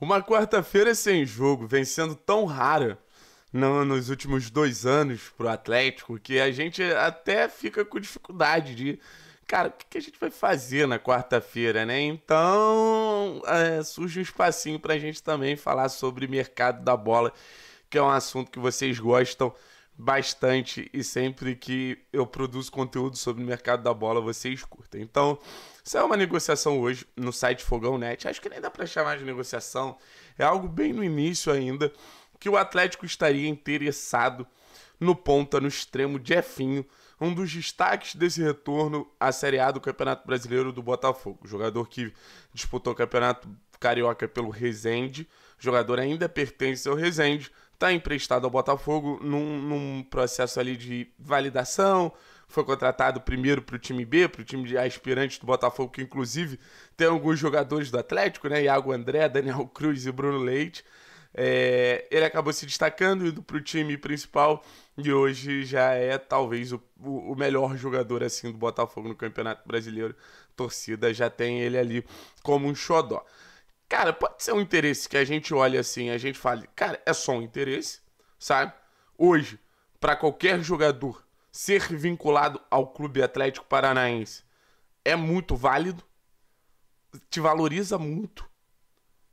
Uma quarta-feira sem jogo, vem sendo tão rara no, nos últimos dois anos pro Atlético que a gente até fica com dificuldade de. Cara, o que, que a gente vai fazer na quarta-feira, né? Então é, surge um espacinho pra gente também falar sobre mercado da bola, que é um assunto que vocês gostam bastante e sempre que eu produzo conteúdo sobre o mercado da bola, vocês curtem. Então, isso é uma negociação hoje no site Fogão Net. Acho que nem dá para chamar de negociação, é algo bem no início ainda que o Atlético estaria interessado no ponta, no extremo, Jefinho, um dos destaques desse retorno à Série A do Campeonato Brasileiro do Botafogo. Jogador que disputou o Campeonato Carioca pelo Resende, o jogador ainda pertence ao Rezende, está emprestado ao Botafogo num, num, processo ali de validação. Foi contratado primeiro para o time B, para o time de aspirantes do Botafogo, que inclusive tem alguns jogadores do Atlético, né? Iago André, Daniel Cruz e Bruno Leite. É, ele acabou se destacando, indo para o time principal e hoje já é talvez o, o, melhor jogador assim do Botafogo no Campeonato Brasileiro. torcida já tem ele ali como um xodó. Cara, pode ser um interesse que a gente olha assim, a gente fale, cara, é só um interesse, sabe? Hoje, para qualquer jogador ser vinculado ao Clube Atlético Paranaense é muito válido, te valoriza muito.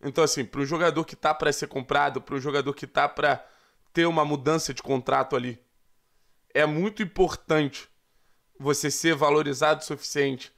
Então, assim, para um jogador que tá para ser comprado, para um jogador que tá para ter uma mudança de contrato ali, é muito importante você ser valorizado o suficiente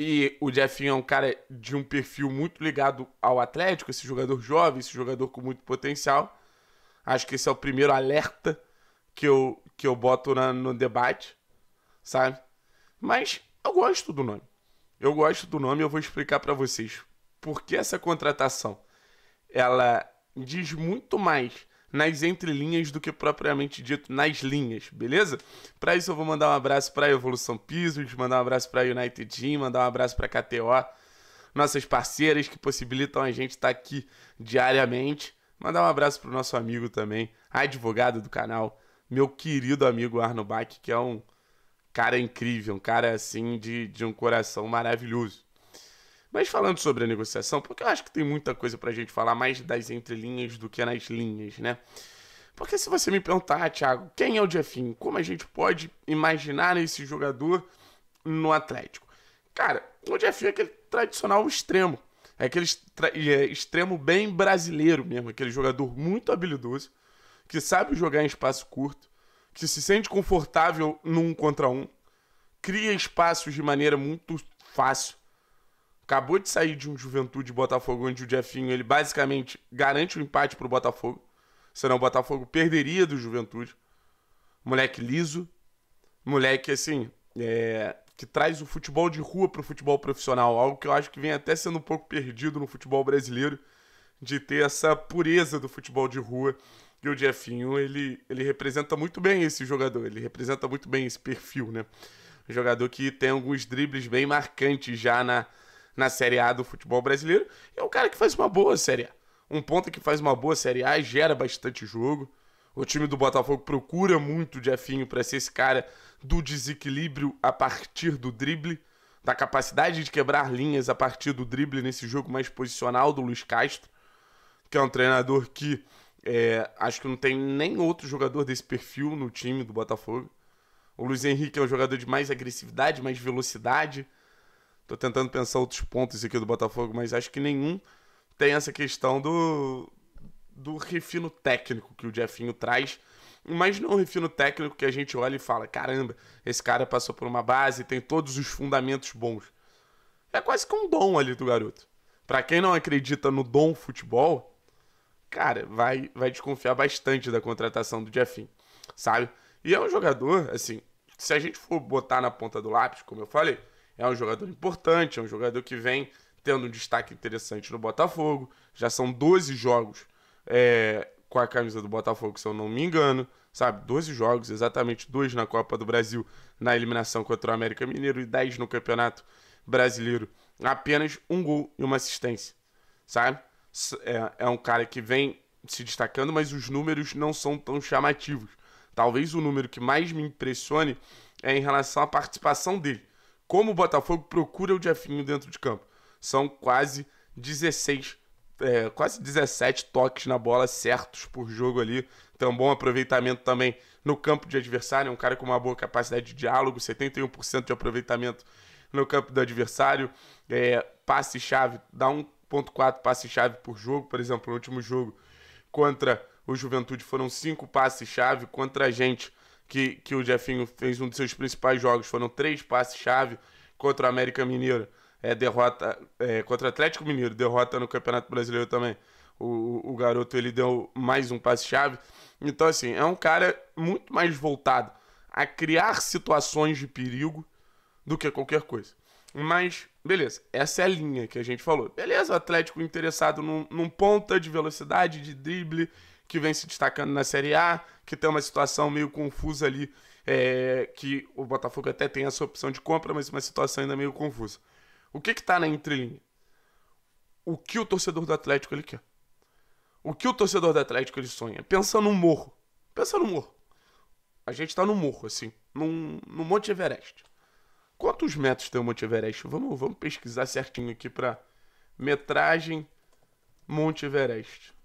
e o Jeffinho é um cara de um perfil muito ligado ao Atlético, esse jogador jovem, esse jogador com muito potencial. Acho que esse é o primeiro alerta que eu, que eu boto na, no debate, sabe? Mas eu gosto do nome. Eu gosto do nome e eu vou explicar para vocês por que essa contratação. Ela diz muito mais nas entrelinhas do que propriamente dito nas linhas, beleza? Para isso eu vou mandar um abraço para Evolução Pisos, mandar um abraço para United Team, mandar um abraço para KTO, nossas parceiras que possibilitam a gente estar tá aqui diariamente. Mandar um abraço para o nosso amigo também, advogado do canal, meu querido amigo Arno Bach, que é um cara incrível, um cara assim de, de um coração maravilhoso. Mas falando sobre a negociação, porque eu acho que tem muita coisa para a gente falar mais das entrelinhas do que nas linhas, né? Porque se você me perguntar, ah, Thiago, quem é o Jeffinho? Como a gente pode imaginar esse jogador no Atlético? Cara, o Jeffinho é aquele tradicional extremo. É aquele é extremo bem brasileiro mesmo, aquele jogador muito habilidoso, que sabe jogar em espaço curto, que se sente confortável num contra um, cria espaços de maneira muito fácil Acabou de sair de um Juventude Botafogo, onde o Jefinho ele basicamente garante o um empate pro Botafogo. Senão o Botafogo perderia do Juventude. Moleque liso. Moleque, assim, é, que traz o futebol de rua pro futebol profissional. Algo que eu acho que vem até sendo um pouco perdido no futebol brasileiro. De ter essa pureza do futebol de rua. E o Jefinho, ele, ele representa muito bem esse jogador, ele representa muito bem esse perfil, né? Um jogador que tem alguns dribles bem marcantes já na, na Série A do futebol brasileiro. E é um cara que faz uma boa Série A. Um ponta que faz uma boa Série A, gera bastante jogo. O time do Botafogo procura muito o Jefinho para ser esse cara do desequilíbrio a partir do drible, da capacidade de quebrar linhas a partir do drible nesse jogo mais posicional do Luiz Castro, que é um treinador que é, acho que não tem nem outro jogador desse perfil no time do Botafogo. O Luiz Henrique é um jogador de mais agressividade, mais velocidade, Tô tentando pensar outros pontos aqui do Botafogo, mas acho que nenhum tem essa questão do, do refino técnico que o Jefinho traz. Mas não um refino técnico que a gente olha e fala: caramba, esse cara passou por uma base, tem todos os fundamentos bons. É quase que um dom ali do garoto. Para quem não acredita no dom futebol, cara, vai, vai desconfiar bastante da contratação do Jefinho, sabe? E é um jogador, assim, se a gente for botar na ponta do lápis, como eu falei, é um jogador importante, é um jogador que vem tendo um destaque interessante no Botafogo. Já são 12 jogos é, com a camisa do Botafogo, se eu não me engano. Sabe, 12 jogos, exatamente dois na Copa do Brasil, na eliminação contra o América Mineiro e 10 no Campeonato Brasileiro. Apenas um gol e uma assistência, sabe? É, é um cara que vem se destacando, mas os números não são tão chamativos. Talvez o número que mais me impressione é em relação à participação dele como o Botafogo procura o Jefinho dentro de campo. São quase 16, é, quase 17 toques na bola certos por jogo ali. Então, bom aproveitamento também no campo de adversário. É um cara com uma boa capacidade de diálogo, 71% de aproveitamento no campo do adversário. É, passe-chave, dá 1,4 passe-chave por jogo. Por exemplo, no último jogo contra o Juventude foram 5 passes-chave, contra a gente que, que o Jefinho fez um dos seus principais jogos. Foram três passes-chave contra o América Mineiro. É, derrota é, contra o Atlético Mineiro, derrota no Campeonato Brasileiro também. O, o garoto ele deu mais um passe-chave. Então, assim, é um cara muito mais voltado a criar situações de perigo do que qualquer coisa. Mas, beleza, essa é a linha que a gente falou. Beleza, o Atlético interessado num, num ponta de velocidade, de drible, que vem se destacando na Série A, que tem uma situação meio confusa ali, é, que o Botafogo até tem essa opção de compra, mas uma situação ainda meio confusa. O que está na entrelinha? O que o torcedor do Atlético ele quer? O que o torcedor do Atlético ele sonha? Pensa no morro. Pensa no morro. A gente está no morro, assim, num, no Monte Everest. Quantos metros tem o Monte Everest? Vamos, vamos pesquisar certinho aqui para metragem Monte Everest.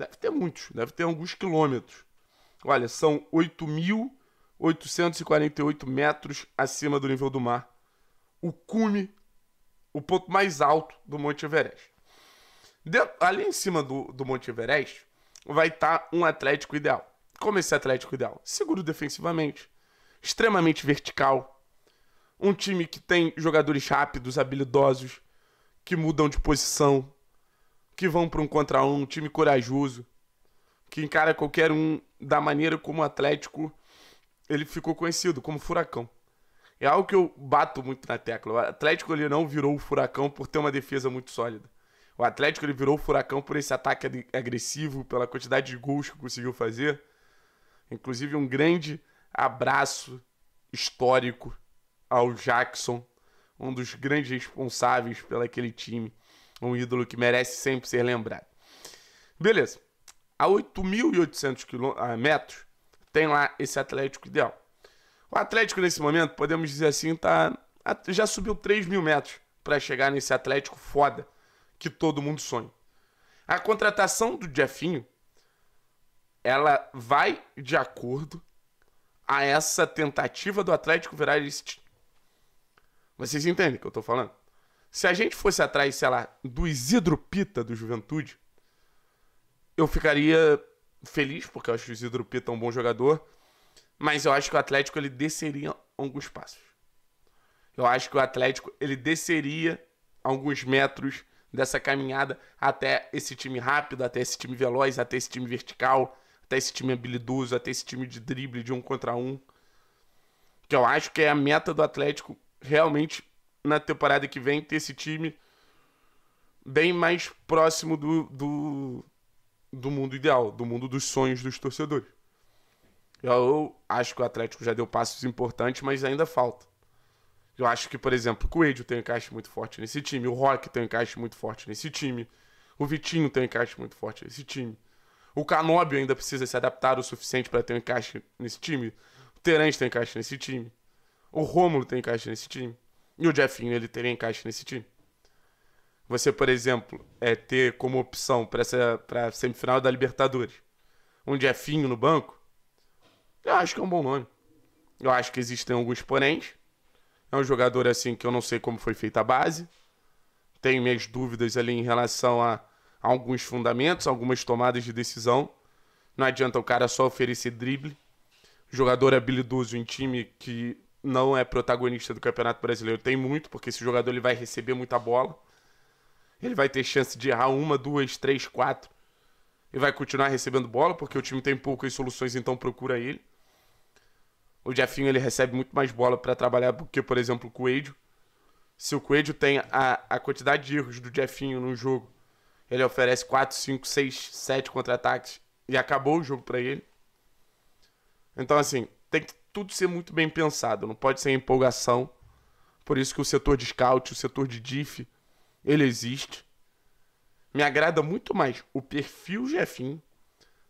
Deve ter muitos, deve ter alguns quilômetros. Olha, são 8.848 metros acima do nível do mar. O cume, o ponto mais alto do Monte Everest. ali em cima do, do Monte Everest, vai estar tá um Atlético ideal. Como esse Atlético ideal? Seguro defensivamente, extremamente vertical, um time que tem jogadores rápidos, habilidosos, que mudam de posição, que vão para um contra um, um time corajoso, que encara qualquer um da maneira como o Atlético ele ficou conhecido, como Furacão. É algo que eu bato muito na tecla. O Atlético ele não virou o Furacão por ter uma defesa muito sólida. O Atlético ele virou o Furacão por esse ataque agressivo, pela quantidade de gols que conseguiu fazer. Inclusive um grande abraço histórico ao Jackson, um dos grandes responsáveis aquele time um ídolo que merece sempre ser lembrado. Beleza. A 8.800 ah, metros tem lá esse Atlético ideal. O Atlético, nesse momento, podemos dizer assim, tá, já subiu 3 mil metros para chegar nesse Atlético foda que todo mundo sonha. A contratação do Jeffinho, ela vai de acordo a essa tentativa do Atlético virar esse. Vocês entendem o que eu tô falando? Se a gente fosse atrás, sei lá, do Isidro Pita do Juventude, eu ficaria feliz, porque eu acho que o Isidro Pita é um bom jogador. Mas eu acho que o Atlético ele desceria alguns passos. Eu acho que o Atlético ele desceria alguns metros dessa caminhada até esse time rápido, até esse time veloz, até esse time vertical, até esse time habilidoso, até esse time de drible de um contra um. Que eu acho que é a meta do Atlético realmente na temporada que vem ter esse time bem mais próximo do, do, do mundo ideal, do mundo dos sonhos dos torcedores. Eu acho que o Atlético já deu passos importantes, mas ainda falta. Eu acho que, por exemplo, o Coelho tem um encaixe muito forte nesse time, o Rock tem um encaixe muito forte nesse time, o Vitinho tem um encaixe muito forte nesse time. O Canóbio ainda precisa se adaptar o suficiente para ter um encaixe nesse time. O Terence tem um encaixe nesse time. O Rômulo tem um encaixe nesse time. E o Jeffinho ele teria encaixe nesse time. Você, por exemplo, é ter como opção para a semifinal da Libertadores um Jeffinho no banco, eu acho que é um bom nome. Eu acho que existem alguns poréns. É um jogador assim que eu não sei como foi feita a base. Tenho minhas dúvidas ali em relação a, a alguns fundamentos, algumas tomadas de decisão. Não adianta o cara só oferecer drible. Jogador habilidoso em time que não é protagonista do Campeonato Brasileiro tem muito, porque esse jogador ele vai receber muita bola. Ele vai ter chance de errar uma, duas, três, quatro. E vai continuar recebendo bola, porque o time tem poucas soluções, então procura ele. O Jefinho ele recebe muito mais bola para trabalhar do que, por exemplo, o Coelho. Se o Coelho tem a, a quantidade de erros do Jefinho no jogo, ele oferece 4, 5, 6, 7 contra-ataques e acabou o jogo para ele. Então, assim, tem que tudo ser muito bem pensado, não pode ser empolgação. Por isso que o setor de scout, o setor de DIF, ele existe. Me agrada muito mais o perfil Jefim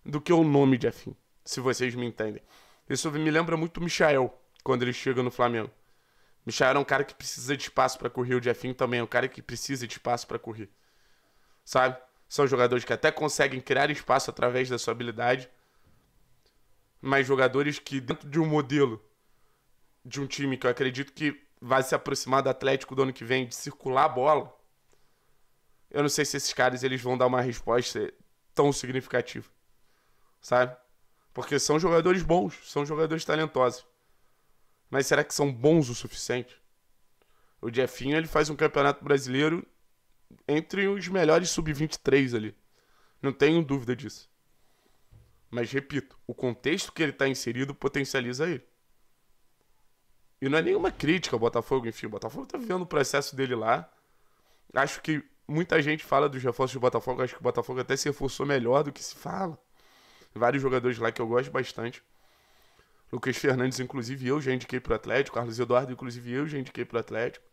do que o nome Jefim, se vocês me entendem. Isso me lembra muito o Michael, quando ele chega no Flamengo. Michael é um cara que precisa de espaço para correr, o Jeffinho também é um cara que precisa de espaço para correr. Sabe? São jogadores que até conseguem criar espaço através da sua habilidade, mas jogadores que, dentro de um modelo de um time que eu acredito que vai se aproximar do Atlético do ano que vem, de circular a bola, eu não sei se esses caras eles vão dar uma resposta tão significativa, sabe? Porque são jogadores bons, são jogadores talentosos. Mas será que são bons o suficiente? O Jefinho ele faz um campeonato brasileiro entre os melhores sub-23 ali. Não tenho dúvida disso. Mas repito, o contexto que ele está inserido potencializa ele. E não é nenhuma crítica ao Botafogo, enfim, o Botafogo está vivendo o processo dele lá. Acho que muita gente fala dos reforços do Botafogo, acho que o Botafogo até se reforçou melhor do que se fala. Vários jogadores lá que eu gosto bastante. Lucas Fernandes, inclusive, eu já indiquei pro Atlético. Carlos Eduardo, inclusive, eu já indiquei pro Atlético.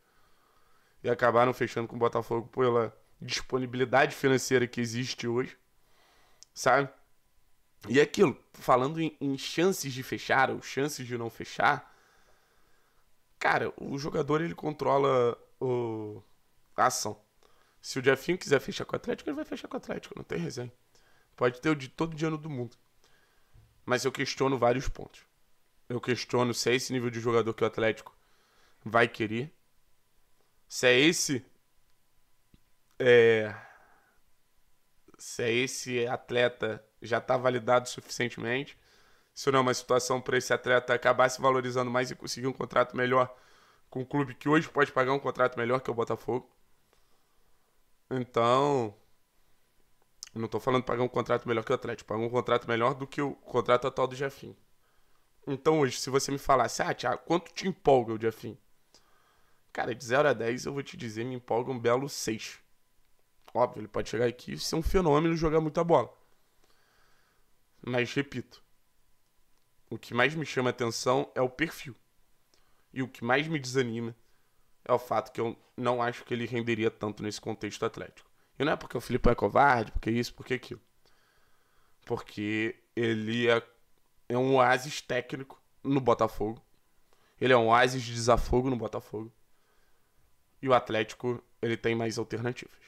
E acabaram fechando com o Botafogo pela disponibilidade financeira que existe hoje. Sabe? E é aquilo, falando em, em chances de fechar ou chances de não fechar, cara, o jogador ele controla o, a ação. Se o Jefinho quiser fechar com o Atlético, ele vai fechar com o Atlético, não tem resenha. Pode ter o de todo dia do mundo. Mas eu questiono vários pontos. Eu questiono se é esse nível de jogador que o Atlético vai querer. Se é esse. É, se é esse atleta já está validado suficientemente. Isso não é uma situação para esse atleta acabar se valorizando mais e conseguir um contrato melhor com um clube que hoje pode pagar um contrato melhor que é o Botafogo. Então, não estou falando pagar um contrato melhor que o Atlético, pagar um contrato melhor do que o contrato atual do Jafim. Então hoje, se você me falasse, ah, Thiago, quanto te empolga o Jafim? Cara, de 0 a 10, eu vou te dizer, me empolga um belo 6. Óbvio, ele pode chegar aqui e ser um fenômeno jogar muita bola. Mas repito, o que mais me chama atenção é o perfil. E o que mais me desanima é o fato que eu não acho que ele renderia tanto nesse contexto atlético. E não é porque o Felipe é covarde, porque isso, porque aquilo. Porque ele é, é um oásis técnico no Botafogo. Ele é um oásis de desafogo no Botafogo. E o Atlético, ele tem mais alternativas.